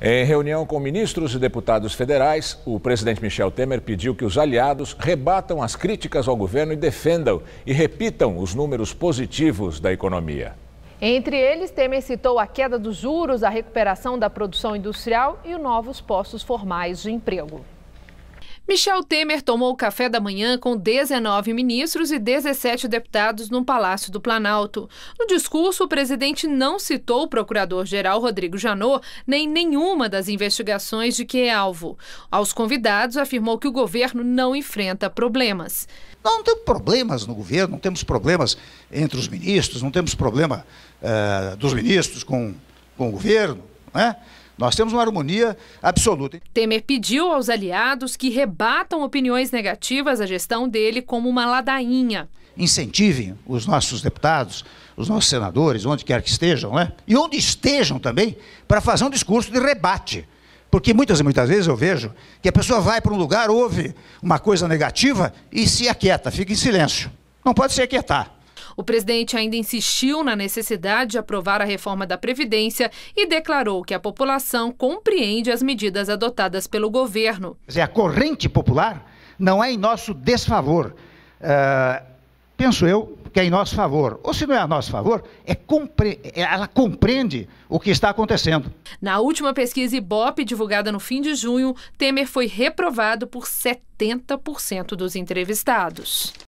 Em reunião com ministros e deputados federais, o presidente Michel Temer pediu que os aliados rebatam as críticas ao governo e defendam e repitam os números positivos da economia. Entre eles, Temer citou a queda dos juros, a recuperação da produção industrial e novos postos formais de emprego. Michel Temer tomou o café da manhã com 19 ministros e 17 deputados no Palácio do Planalto. No discurso, o presidente não citou o procurador-geral Rodrigo Janot nem nenhuma das investigações de que é alvo. Aos convidados, afirmou que o governo não enfrenta problemas. Não temos problemas no governo, não temos problemas entre os ministros, não temos problema uh, dos ministros com, com o governo, né? Nós temos uma harmonia absoluta. Temer pediu aos aliados que rebatam opiniões negativas à gestão dele como uma ladainha. Incentivem os nossos deputados, os nossos senadores, onde quer que estejam, né? E onde estejam também, para fazer um discurso de rebate. Porque muitas e muitas vezes eu vejo que a pessoa vai para um lugar, ouve uma coisa negativa e se aquieta, fica em silêncio. Não pode se aquietar. O presidente ainda insistiu na necessidade de aprovar a reforma da Previdência e declarou que a população compreende as medidas adotadas pelo governo. É a corrente popular não é em nosso desfavor. Uh, penso eu que é em nosso favor. Ou se não é a nosso favor, é compre é, ela compreende o que está acontecendo. Na última pesquisa Ibope, divulgada no fim de junho, Temer foi reprovado por 70% dos entrevistados.